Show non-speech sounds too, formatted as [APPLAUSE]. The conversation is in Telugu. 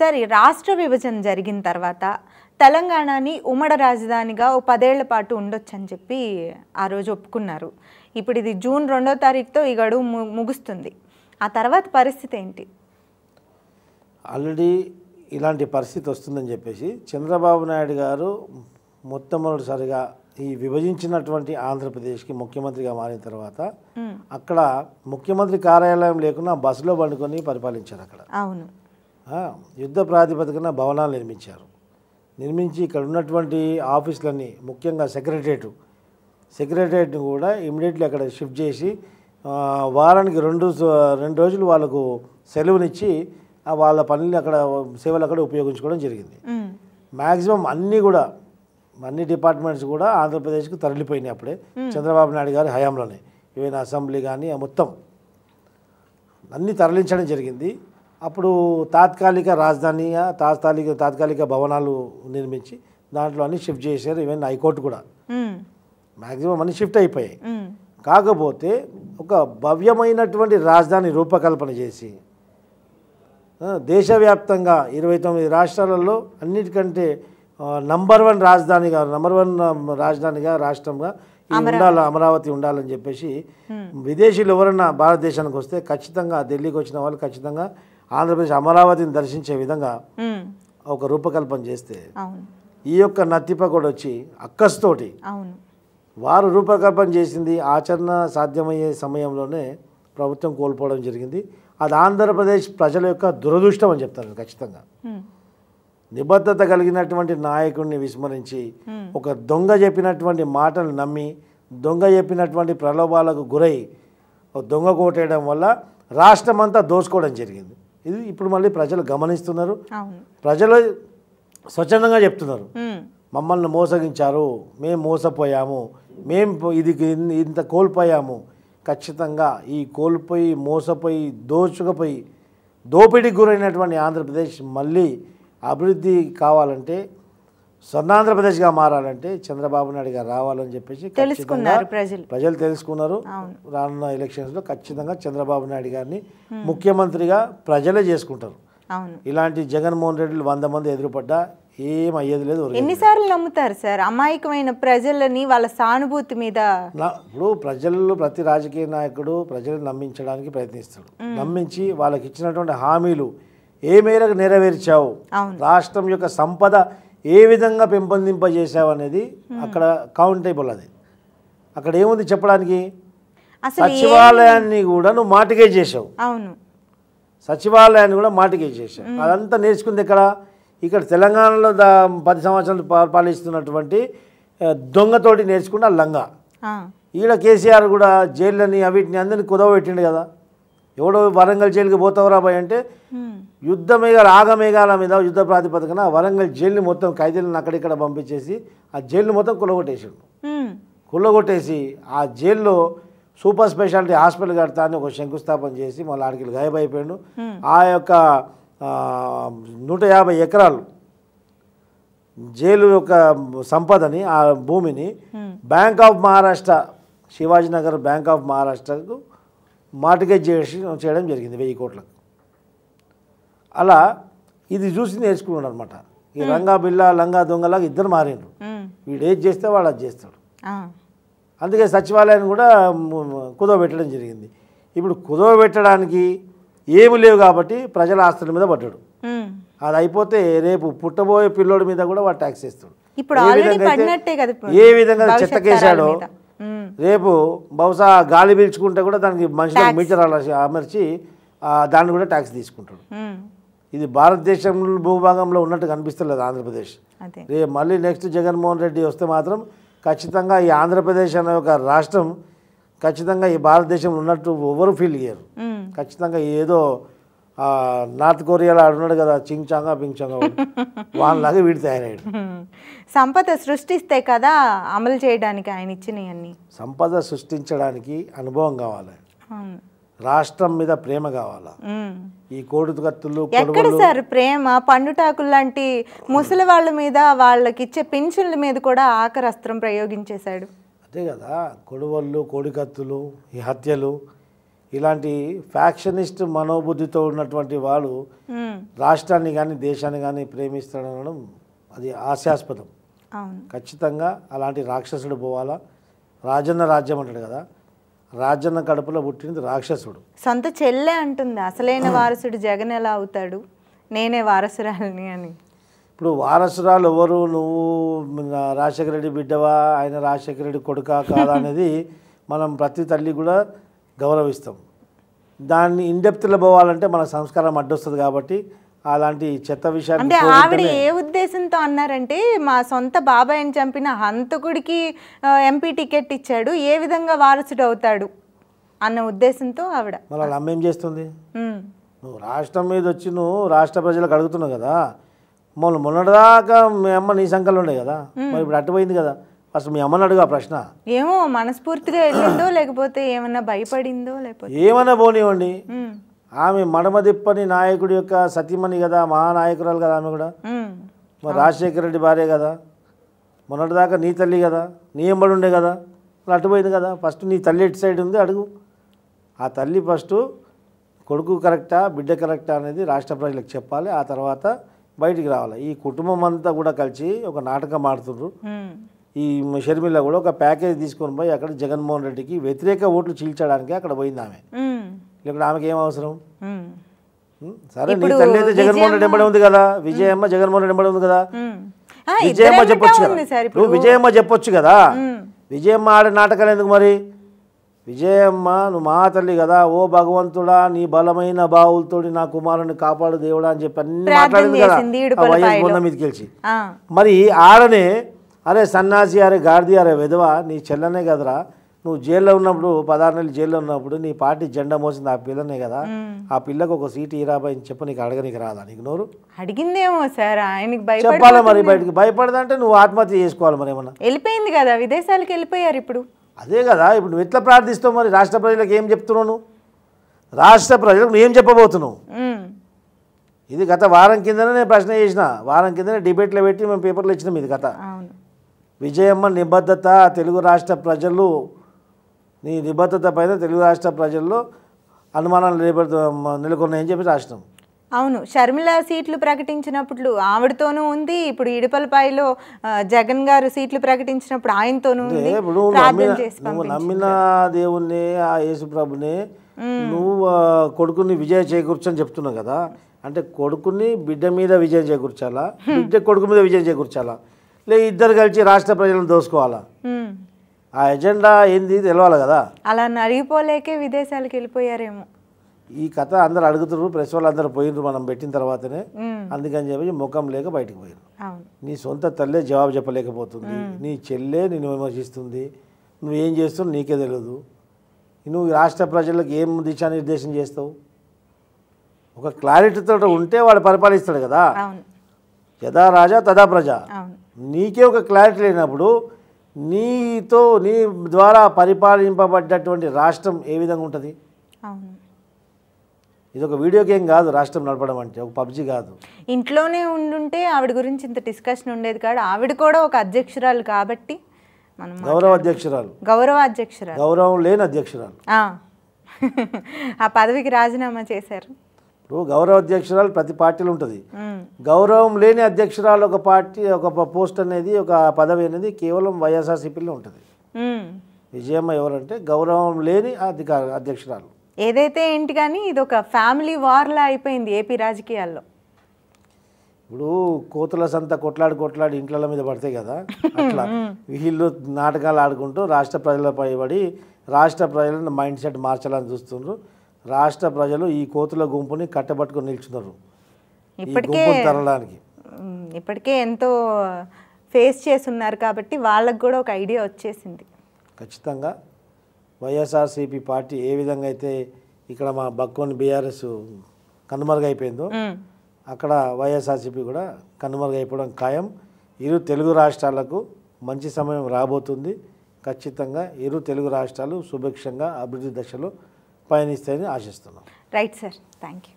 సరే రాష్ట్ర విభజన జరిగిన తర్వాత తెలంగాణని ఉమ్మడ రాజధానిగా ఓ పదేళ్ల పాటు ఉండొచ్చని చెప్పి ఆ రోజు ఒప్పుకున్నారు ఇప్పుడు ఇది జూన్ రెండో తారీఖుతో ఈ గడువు ముగుస్తుంది ఆ తర్వాత పరిస్థితి ఏంటి ఆల్రెడీ ఇలాంటి పరిస్థితి వస్తుందని చెప్పేసి చంద్రబాబు నాయుడు గారు మొట్టమొదటిసారిగా ఈ విభజించినటువంటి ఆంధ్రప్రదేశ్కి ముఖ్యమంత్రిగా మారిన తర్వాత అక్కడ ముఖ్యమంత్రి కార్యాలయం లేకుండా బస్సులో పండుకొని పరిపాలించారు అక్కడ అవును యుద్ధ ప్రాతిపదికన భవనాలు నిర్మించారు నిర్మించి ఇక్కడ ఉన్నటువంటి ఆఫీసులన్నీ ముఖ్యంగా సెక్రటరియట్ సెక్రటరియట్ని కూడా ఇమీడియట్లీ అక్కడ షిఫ్ట్ చేసి వారానికి రెండు రెండు రోజులు వాళ్ళకు సెలవునిచ్చి వాళ్ళ పనులు అక్కడ సేవలు అక్కడ ఉపయోగించుకోవడం జరిగింది మ్యాక్సిమం అన్నీ కూడా అన్ని డిపార్ట్మెంట్స్ కూడా ఆంధ్రప్రదేశ్కు తరలిపోయినాయి అప్పుడే చంద్రబాబు నాయుడు గారి హయాంలోనే ఈవెన్ అసెంబ్లీ కానీ మొత్తం అన్నీ తరలించడం జరిగింది అప్పుడు తాత్కాలిక రాజధానిగా తాత్కాలిక తాత్కాలిక భవనాలు నిర్మించి దాంట్లో అన్ని షిఫ్ట్ చేశారు ఈవెన్ హైకోర్టు కూడా మ్యాక్సిమం అన్ని షిఫ్ట్ అయిపోయాయి కాకపోతే ఒక భవ్యమైనటువంటి రాజధాని రూపకల్పన చేసి దేశవ్యాప్తంగా ఇరవై తొమ్మిది రాష్ట్రాలలో అన్నిటికంటే నంబర్ వన్ రాజధానిగా నంబర్ వన్ రాజధానిగా రాష్ట్రంగా ఉండాలి అమరావతి ఉండాలని చెప్పేసి విదేశీయులు ఎవరన్నా భారతదేశానికి వస్తే ఖచ్చితంగా ఢిల్లీకి వచ్చిన వాళ్ళు ఖచ్చితంగా ఆంధ్రప్రదేశ్ అమరావతిని దర్శించే విధంగా ఒక రూపకల్పన చేస్తే ఈ యొక్క నత్తిప కూడా వచ్చి అక్కస్తోటి వారు రూపకల్పన చేసింది ఆచరణ సాధ్యమయ్యే సమయంలోనే ప్రభుత్వం కోల్పోవడం జరిగింది అది ఆంధ్రప్రదేశ్ ప్రజల యొక్క దురదృష్టం అని చెప్తాను ఖచ్చితంగా నిబద్ధత కలిగినటువంటి నాయకుడిని విస్మరించి ఒక దొంగ చెప్పినటువంటి మాటలు నమ్మి దొంగ చెప్పినటువంటి ప్రలోభాలకు గురై దొంగ కోటేయడం వల్ల రాష్ట్రమంతా దోసుకోవడం జరిగింది ఇది ఇప్పుడు మళ్ళీ ప్రజలు గమనిస్తున్నారు ప్రజలు స్వచ్ఛందంగా చెప్తున్నారు మమ్మల్ని మోసగించారు మేము మోసపోయాము మేము ఇది ఇంత కోల్పోయాము ఖచ్చితంగా ఈ కోల్పోయి మోసపోయి దోచుకపోయి దోపిడీకి గురైనటువంటి ఆంధ్రప్రదేశ్ మళ్ళీ అభివృద్ధి కావాలంటే స్వర్ణాంధ్రప్రదేశ్గా మారాలంటే చంద్రబాబు నాయుడు గారు రావాలని చెప్పేసి ప్రజలు ప్రజలు తెలుసుకున్నారు రానున్న ఎలక్షన్స్లో ఖచ్చితంగా చంద్రబాబు నాయుడు గారిని ముఖ్యమంత్రిగా ప్రజలే చేసుకుంటారు ఇలాంటి జగన్మోహన్ రెడ్డిలు వంద మంది ఎదురుపడ్డా ఏం అయ్యేది లేదు ఎన్నిసార్లు నమ్ముతారు సార్ అమాయకమైన ప్రజలని వాళ్ళ సానుభూతి మీద ఇప్పుడు ప్రజలు ప్రతి రాజకీయ నాయకుడు ప్రజలు నమ్మించడానికి ప్రయత్నిస్తాడు నమ్మించి వాళ్ళకి ఇచ్చినటువంటి హామీలు ఏ మేరకు నెరవేర్చావు రాష్ట్రం యొక్క సంపద ఏ విధంగా పెంపొందింపజేసావు అనేది అక్కడ కౌంటైబుల్ అది అక్కడ ఏముంది చెప్పడానికి సచివాలయాన్ని కూడా నువ్వు మాటికే చేసావు అవును సచివాలయాన్ని కూడా మాటికే చేసావు అదంతా నేర్చుకుంది ఇక్కడ ఇక్కడ తెలంగాణలో పది సంవత్సరాలు పాలిస్తున్నటువంటి దొంగతోటి నేర్చుకున్న లంగా ఈడ కేసీఆర్ కూడా జైళ్ళని అవిటిని అందరినీ కుదవబెట్టిండు కదా ఎవడో వరంగల్ జైలుకి పోతావురా భయ్ అంటే యుద్ధ మేఘాలు ఆగమేఘాల మీద యుద్ధ ప్రాతిపదికన వరంగల్ జైలుని మొత్తం ఖైదీలను అక్కడిక్కడ పంపించేసి ఆ జైలుని మొత్తం కుల్లగొట్టేసాడు కుల్లగొట్టేసి ఆ జైల్లో సూపర్ స్పెషాలిటీ హాస్పిటల్ కడతా అని ఒక శంకుస్థాపన చేసి మళ్ళీ ఆడికి గాయబైపోయాడు ఆ యొక్క నూట యాభై ఎకరాలు జైలు యొక్క సంపదని ఆ భూమిని bank of Maharashtra Shivajinagar bank of మహారాష్ట్రకు మార్టిగేజ్ చేసి చేయడం జరిగింది వెయ్యి కోట్లకు అలా ఇది చూసి నేర్చుకున్నాడు అనమాట ఈ రంగా బిల్ల లంగా దొంగలాగా ఇద్దరు మారిండ్రు వీడు ఏది చేస్తే వాడు అది చేస్తాడు అందుకే సచివాలయాన్ని కూడా కుదవబెట్టడం జరిగింది ఇప్పుడు కుదవబెట్టడానికి ఏమి లేవు కాబట్టి ప్రజల ఆస్తుల మీద పడ్డాడు అది అయిపోతే రేపు పుట్టబోయే పిల్లోడి మీద కూడా వాడు ట్యాక్స్ వేస్తాడు ఇప్పుడు ఏ విధంగా చెత్తకేసాడో రేపు బహుశా గాలి పీల్చుకుంటే కూడా దానికి మనుషులకు మీటర్ అలా అమర్చి దాన్ని కూడా ట్యాక్స్ తీసుకుంటాడు ఇది భారతదేశంలో భూభాగంలో ఉన్నట్టు కనిపిస్తలేదు ఆంధ్రప్రదేశ్ రేపు మళ్ళీ నెక్స్ట్ జగన్మోహన్ రెడ్డి వస్తే మాత్రం ఖచ్చితంగా ఈ ఆంధ్రప్రదేశ్ అనే ఒక రాష్ట్రం ఖచ్చితంగా ఈ భారతదేశంలో ఉన్నట్టు ఎవరు ఫీల్ చేయరు ఖచ్చితంగా ఏదో నార్త్ కొరియాలో ఆడున్నాడు కదా చింగ్ చాంగా పింగ్ చాంగా వాళ్ళలాగా వీడి తయారయ్యాడు సంపద సృష్టిస్తే కదా అమలు చేయడానికి ఆయన ఇచ్చినవన్నీ సంపద సృష్టించడానికి అనుభవం కావాలి రాష్ట్రం మీద ప్రేమ కావాలా ఈ కోడి కత్తులు ఎక్కడ సార్ ప్రేమ పండుటాకులు లాంటి ముసలి వాళ్ళ మీద వాళ్ళకి ఇచ్చే పింఛన్ల మీద కూడా ఆకరస్త్రం ప్రయోగించేశాడు అదే కదా కొడవళ్ళు కోడికత్తులు ఈ హత్యలు ఇలాంటి ఫ్యాక్షనిస్ట్ మనోబుద్ధితో ఉన్నటువంటి వాళ్ళు రాష్ట్రాన్ని కానీ దేశాన్ని కానీ ప్రేమిస్తాడనడం అది హాస్యాస్పదం ఖచ్చితంగా అలాంటి రాక్షసుడు పోవాలా రాజన్న రాజ్యం అంటాడు కదా రాజన్న కడుపులో పుట్టినది రాక్షసుడు సొంత చెల్లె అంటుంది అసలైన వారసుడు జగన్ ఎలా అవుతాడు నేనే వారసురాలని అని ఇప్పుడు వారసురాలు ఎవరు నువ్వు రాజశేఖర రెడ్డి బిడ్డవా ఆయన రాజశేఖర రెడ్డి కొడుకా కాదా అనేది మనం ప్రతి తల్లి కూడా గౌరవిస్తాం దాన్ని ఇండెప్త్లో పోవాలంటే మన సంస్కారం అడ్డొస్తుంది కాబట్టి అలాంటి చెత్త విషయాలు అంటే ఆవిడ ఏ ఉద్దేశంతో అన్నారంటే మా సొంత బాబాయ్ని చంపిన హంతకుడికి ఎంపీ టికెట్ ఇచ్చాడు ఏ విధంగా వారసుడు అవుతాడు అన్న ఉద్దేశంతో ఆవిడ మళ్ళీ అమ్మేం చేస్తుంది నువ్వు రాష్ట్రం మీద వచ్చి నువ్వు రాష్ట్ర ప్రజలకు అడుగుతున్నావు కదా మొన్న మొన్నటిదాకా మీ అమ్మ నీ సంఖ్యలో ఉన్నాయి కదా మరి ఇప్పుడు అట్టుపోయింది కదా అసలు మీ అమ్మని అడుగు ఆ ప్రశ్న ఏమో మనస్ఫూర్తిగా వెళ్ళిందో లేకపోతే ఏమన్నా భయపడిందో లేకపోతే ఏమన్నా పోనివ్వండి ఆమె మడమదిప్పని నాయకుడి యొక్క సతీమణి కదా మహానాయకురాలు కదా ఆమె కూడా మరి రాజశేఖర రెడ్డి భార్య కదా మొన్నటిదాకా నీ తల్లి కదా నీ ఎంబడి ఉండే కదా అటుపోయింది కదా ఫస్ట్ నీ తల్లి ఎటు సైడ్ ఉంది అడుగు ఆ తల్లి ఫస్ట్ కొడుకు కరెక్టా బిడ్డ కరెక్టా అనేది రాష్ట్ర ప్రజలకు చెప్పాలి ఆ తర్వాత బయటికి రావాలి ఈ కుటుంబం అంతా కూడా కలిసి ఒక నాటకం ఆడుతుండ్రు ఈ షర్మిల కూడా ఒక ప్యాకేజ్ తీసుకొని పోయి అక్కడ జగన్మోహన్ రెడ్డికి వ్యతిరేక ఓట్లు చీల్చడానికి అక్కడ పోయింది ఆమె ఇక్కడ ఆమెకి ఏం అవసరం సరే నీ తల్లి అయితే జగన్మోహన్ రెడ్డి ఎంబడి ఉంది కదా విజయమ్మ జగన్మోహన్ రెడ్డి ఎంబడి ఉంది కదా విజయమ్మ చెప్పొచ్చు కదా నువ్వు విజయమ్మ చెప్పొచ్చు కదా విజయమ్మ ఆడే నాటకాలు ఎందుకు మరి విజయమ్మ నువ్వు మా తల్లి కదా ఓ భగవంతుడా నీ బలమైన బావులతో నా కుమారుని కాపాడు దేవుడా అని చెప్పి అన్ని మాట్లాడింది కదా వైఎస్ బృందం మీదకి వెళ్ళి మరి ఆడనే అరే సన్నాసి అరే గార్ది అరే విధవ నీ చెల్లనే కదరా నువ్వు జైల్లో ఉన్నప్పుడు పదహారు నెలలు జైల్లో ఉన్నప్పుడు నీ పార్టీ జెండా మోసింది ఆ పిల్లనే కదా ఆ పిల్లకు ఒక సీట్ ఇరాబా అని చెప్పి నీకు అడగనికి రాదా నీకు నోరు అడిగిందేమో సార్ ఆయనకి చెప్పాలి మరి బయటికి భయపడదంటే నువ్వు ఆత్మహత్య చేసుకోవాలి మరి ఏమన్నా వెళ్ళిపోయింది కదా విదేశాలకు వెళ్ళిపోయారు ఇప్పుడు అదే కదా ఇప్పుడు నువ్వు ఎట్లా ప్రార్థిస్తావు మరి రాష్ట్ర ప్రజలకు ఏం చెప్తున్నావు రాష్ట్ర ప్రజలకు నువ్వు ఏం చెప్పబోతున్నావు ఇది గత వారం కిందనే నేను ప్రశ్న చేసిన వారం కిందనే డిబేట్లో పెట్టి మేము పేపర్లు ఇచ్చినాం ఇది గత విజయమ్మ నిబద్ధత తెలుగు రాష్ట్ర ప్రజలు నీ నిబద్ధత పైన తెలుగు రాష్ట్ర ప్రజల్లో అనుమానాలు రేపడుతూ నెలకొన్నాయని చెప్పి రాష్ట్రం అవును షర్మిల సీట్లు ప్రకటించినప్పుడు ఆవిడతోనూ ఉంది ఇప్పుడు ఇడుపలపాయలో జగన్ గారు సీట్లు ప్రకటించినప్పుడు ఆయనతోనూ నువ్వు నమ్మిన దేవుణ్ణి ఆ యేసుప్రభుని నువ్వు కొడుకుని విజయం చేకూర్చని చెప్తున్నావు కదా అంటే కొడుకుని బిడ్డ మీద విజయం చేకూర్చాలా బిడ్డ కొడుకు మీద విజయం చేకూర్చాలా లే ఇద్దరు కలిసి రాష్ట్ర ప్రజలను దోసుకోవాలా ఆ ఎజెండా ఏంది తెలవాలి కదా అలా నరిగిపోలేకే విదేశాలకు వెళ్ళిపోయారేమో ఈ కథ అందరు అడుగుతున్నారు ప్రెస్ వాళ్ళు అందరు పోయినరు మనం పెట్టిన తర్వాతనే అందుకని చెప్పి ముఖం లేక బయటకు పోయారు నీ సొంత తల్లే జవాబు చెప్పలేకపోతుంది నీ చెల్లే నిన్ను విమర్శిస్తుంది నువ్వేం చేస్తున్నావు నీకే తెలియదు నువ్వు రాష్ట్ర ప్రజలకు ఏం దిశానిర్దేశం చేస్తావు ఒక క్లారిటీతో ఉంటే వాడు పరిపాలిస్తాడు కదా యథా రాజా తదా ప్రజ నీకే ఒక క్లారిటీ లేనప్పుడు నీతో నీ ద్వారా పరిపాలింపబడ్డటువంటి రాష్ట్రం ఏ విధంగా ఉంటుంది ఇది ఒక వీడియో గేమ్ కాదు రాష్ట్రం నడపడం అంటే ఒక పబ్జి కాదు ఇంట్లోనే ఉండుంటే ఆవిడ గురించి ఇంత డిస్కషన్ ఉండేది కాదు ఆవిడ కూడా ఒక అధ్యక్షురాలు కాబట్టి గౌరవ అధ్యక్షురాలు గౌరవ అధ్యక్షురాలు గౌరవం లేని అధ్యక్షురాలు ఆ [LAUGHS] పదవికి రాజీనామా చేశారు ఇప్పుడు గౌరవ అధ్యక్షురాలు ప్రతి పార్టీలో ఉంటుంది గౌరవం లేని అధ్యక్షురాలు ఒక పార్టీ ఒక పోస్ట్ అనేది ఒక పదవి అనేది కేవలం వైఎస్ఆర్సీపీలో ఉంటుంది విజయమ్మ ఎవరంటే గౌరవం లేని అధికార అధ్యక్షురాలు ఏదైతే ఏంటి కానీ ఇది ఒక ఫ్యామిలీ వార్లా అయిపోయింది ఏపీ రాజకీయాల్లో ఇప్పుడు కోతుల సంత కొట్లాడి కొట్లాడి ఇంట్ల మీద పడతాయి కదా [LAUGHS] అట్లా వీళ్ళు నాటకాలు ఆడుకుంటూ రాష్ట్ర ప్రజలపై పడి రాష్ట్ర ప్రజలను మైండ్ సెట్ మార్చాలని చూస్తున్నారు రాష్ట్ర ప్రజలు ఈ కోతుల గుంపుని కట్టబట్టుకుని నిల్చున్నారు ఇప్పటికే తరడానికి ఇప్పటికే ఎంతో ఫేస్ చేస్తున్నారు కాబట్టి వాళ్ళకు కూడా ఒక ఐడియా వచ్చేసింది ఖచ్చితంగా వైఎస్ఆర్సీపీ పార్టీ ఏ విధంగా అయితే ఇక్కడ మా బక్కోని బీఆర్ఎస్ కనుమరుగైపోయిందో అక్కడ వైఎస్ఆర్సీపీ కూడా కనుమరుగైపోవడం ఖాయం ఇరు తెలుగు రాష్ట్రాలకు మంచి సమయం రాబోతుంది ఖచ్చితంగా ఇరు తెలుగు రాష్ట్రాలు సుభిక్షంగా అభివృద్ధి దశలో పయనిస్తాయని ఆశిస్తున్నాం రైట్ సార్ థ్యాంక్ యూ